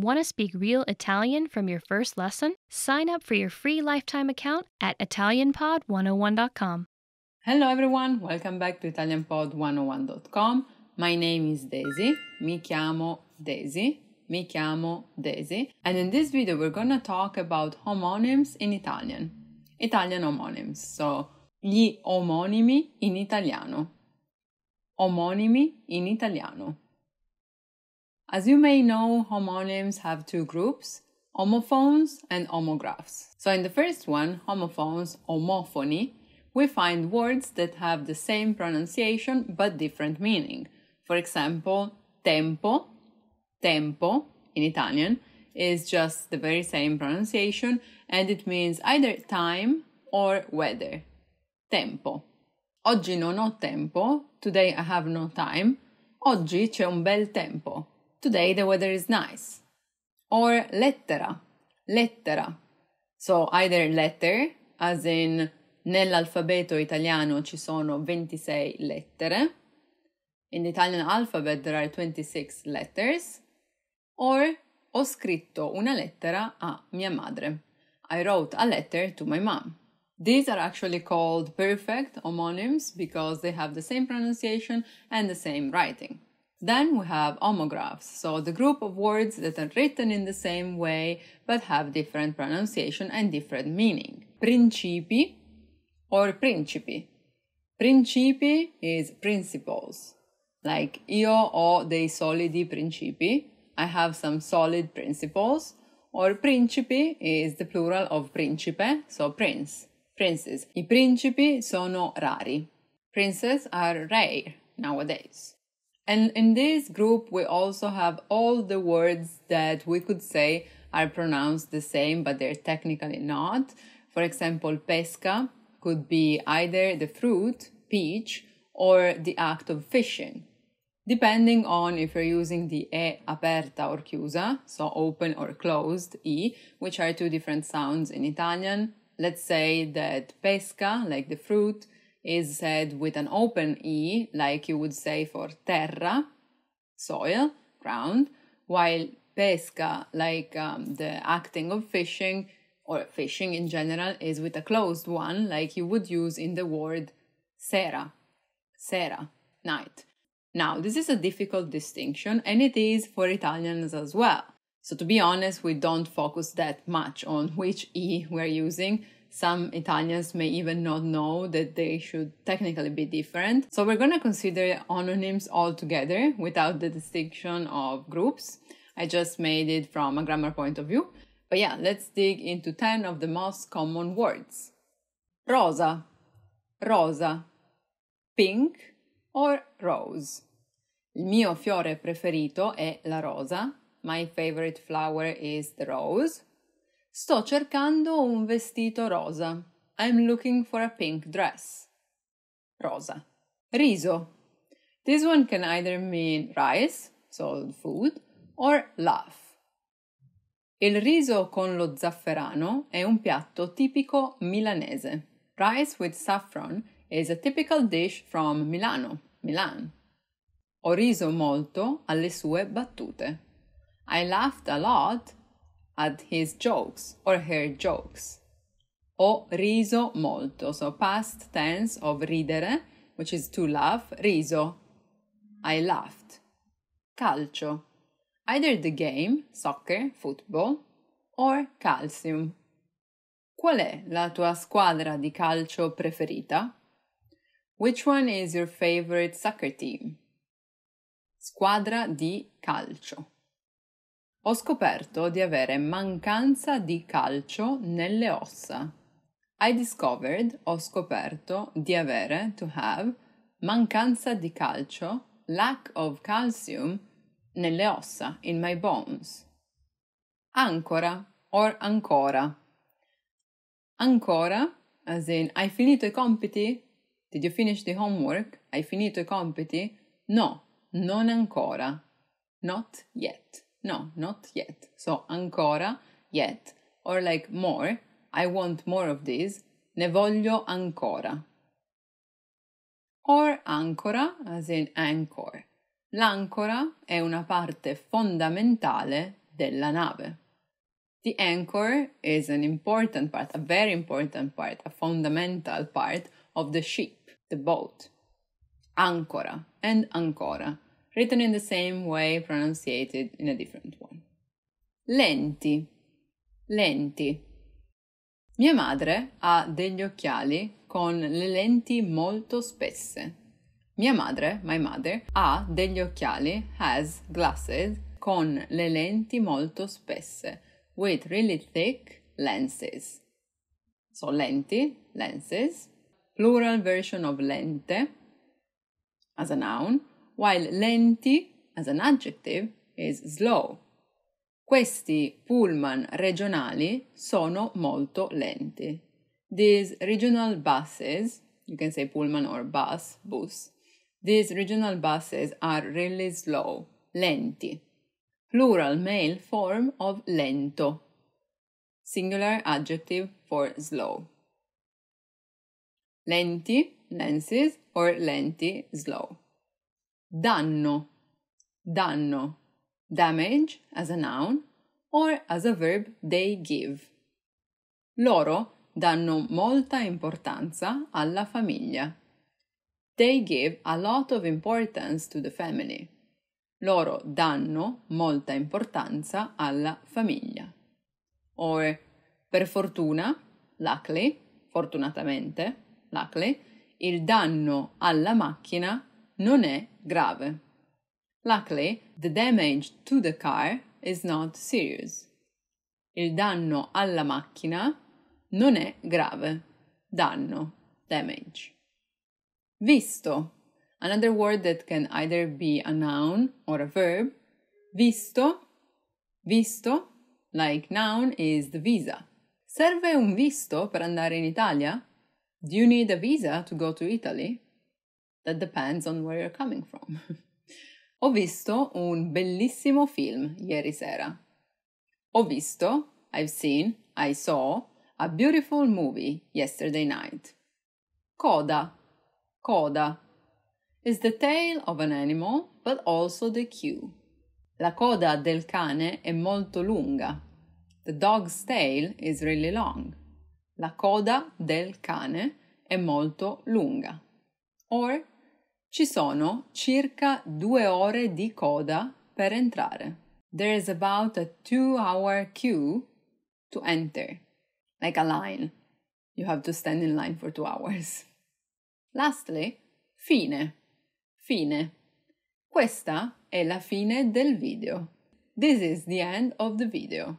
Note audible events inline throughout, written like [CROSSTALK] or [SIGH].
Want to speak real Italian from your first lesson? Sign up for your free lifetime account at ItalianPod101.com. Hello, everyone. Welcome back to ItalianPod101.com. My name is Daisy. Mi chiamo Daisy. Mi chiamo Daisy. And in this video, we're going to talk about homonyms in Italian. Italian homonyms. So, gli omonimi in italiano. Omonimi in italiano. As you may know, homonyms have two groups, homophones and homographs. So in the first one, homophones, homophony, we find words that have the same pronunciation but different meaning. For example, tempo, tempo in Italian is just the very same pronunciation and it means either time or weather. Tempo. Oggi non ho tempo, today I have no time. Oggi c'è un bel tempo today the weather is nice. Or lettera, lettera. So either letter, as in nell'alfabeto italiano ci sono 26 lettere. In the Italian alphabet there are 26 letters. Or ho scritto una lettera a mia madre. I wrote a letter to my mom. These are actually called perfect homonyms because they have the same pronunciation and the same writing. Then we have homographs, so the group of words that are written in the same way but have different pronunciation and different meaning. Principi or principi. Principi is principles, like io ho dei solidi principi, I have some solid principles, or principi is the plural of principe, so prince, princes. I principi sono rari. Princes are rare nowadays. And in this group, we also have all the words that we could say are pronounced the same, but they're technically not. For example, pesca could be either the fruit, peach, or the act of fishing, depending on if you're using the E aperta or chiusa, so open or closed, E, which are two different sounds in Italian. Let's say that pesca, like the fruit, is said with an open E, like you would say for terra, soil, ground, while pesca, like um, the acting of fishing or fishing in general, is with a closed one, like you would use in the word sera, sera, night. Now, this is a difficult distinction, and it is for Italians as well. So, to be honest, we don't focus that much on which E we're using some Italians may even not know that they should technically be different. So we're going to consider all altogether without the distinction of groups. I just made it from a grammar point of view. But yeah, let's dig into 10 of the most common words. Rosa, rosa, pink or rose. Il mio fiore preferito è la rosa. My favorite flower is the rose. Sto cercando un vestito rosa. I'm looking for a pink dress. Rosa. Riso. This one can either mean rice, so food, or laugh. Il riso con lo zafferano è un piatto tipico milanese. Rice with saffron is a typical dish from Milano, Milan. Ho riso molto alle sue battute. I laughed a lot at his jokes or her jokes. Ho riso molto, so past tense of ridere, which is to laugh, riso. I laughed. Calcio. Either the game, soccer, football, or calcium. Qual è la tua squadra di calcio preferita? Which one is your favorite soccer team? Squadra di calcio. Ho scoperto di avere mancanza di calcio nelle ossa. I discovered, ho scoperto di avere, to have, mancanza di calcio, lack of calcium, nelle ossa, in my bones. Ancora, or ancora. Ancora, as in, hai finito i compiti? Did you finish the homework? Hai finito i compiti? No, non ancora. Not yet. No, not yet. So ancora, yet. Or like more, I want more of this. Ne voglio ancora. Or ancora, as in anchor. L'ancora è una parte fondamentale della nave. The anchor is an important part, a very important part, a fundamental part of the ship, the boat. Ancora and ancora written in the same way, pronunciated in a different one. Lenti. Lenti. Mia madre ha degli occhiali con le lenti molto spesse. Mia madre, my mother, ha degli occhiali, has glasses, con le lenti molto spesse, with really thick lenses. So lenti, lenses, plural version of lente as a noun, while lenti, as an adjective, is slow. Questi pullman regionali sono molto lenti. These regional buses, you can say pullman or bus, bus, these regional buses are really slow, lenti. Plural male form of lento. Singular adjective for slow. Lenti, lenses, or lenti, slow. danno, danno, damage as a noun or as a verb they give. Loro danno molta importanza alla famiglia. They give a lot of importance to the family. Loro danno molta importanza alla famiglia. Or, per fortuna, luckily, fortunatamente, luckily, il danno alla macchina non è grave. Luckily, the damage to the car is not serious. Il danno alla macchina non è grave. Danno, damage. Visto, another word that can either be a noun or a verb. Visto, visto, like noun is the visa. Serve un visto per andare in Italia? Do you need a visa to go to Italy? That depends on where you're coming from. [LAUGHS] Ho visto un bellissimo film ieri sera. Ho visto, I've seen, I saw, a beautiful movie yesterday night. Coda, coda, is the tail of an animal, but also the queue. La coda del cane è molto lunga. The dog's tail is really long. La coda del cane è molto lunga. or ci sono circa due ore di coda per entrare. There is about a two hour queue to enter, like a line. You have to stand in line for two hours. Lastly, fine. Fine. Questa è la fine del video. This is the end of the video.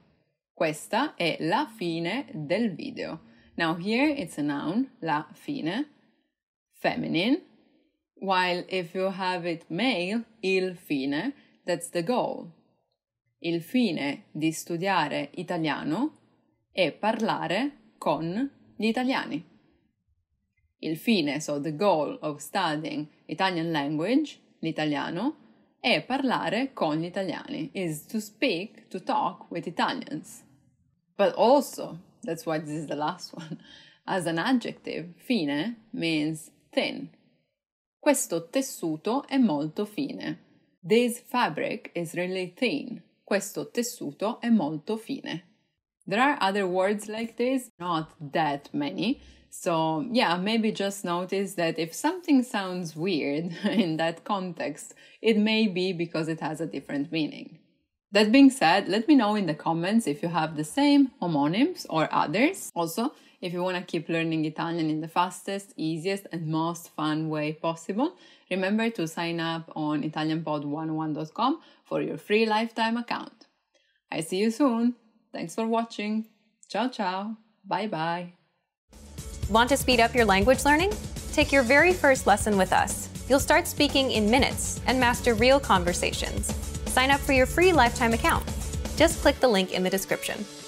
Questa è la fine del video. Now here it's a noun, la fine feminine, while if you have it male, il fine, that's the goal. Il fine di studiare italiano è parlare con gli italiani. Il fine, so the goal of studying Italian language, l'italiano, è parlare con gli italiani, is to speak, to talk with Italians. But also, that's why this is the last [LAUGHS] one, as an adjective, fine means thin. Questo tessuto è molto fine. This fabric is really thin. Questo tessuto è molto fine. There are other words like this, not that many. So, yeah, maybe just notice that if something sounds weird [LAUGHS] in that context, it may be because it has a different meaning. That being said, let me know in the comments if you have the same homonyms or others. Also, if you want to keep learning Italian in the fastest, easiest, and most fun way possible, remember to sign up on italianpod 101com for your free lifetime account. I see you soon. Thanks for watching. Ciao, ciao. Bye bye. Want to speed up your language learning? Take your very first lesson with us. You'll start speaking in minutes and master real conversations. Sign up for your free lifetime account. Just click the link in the description.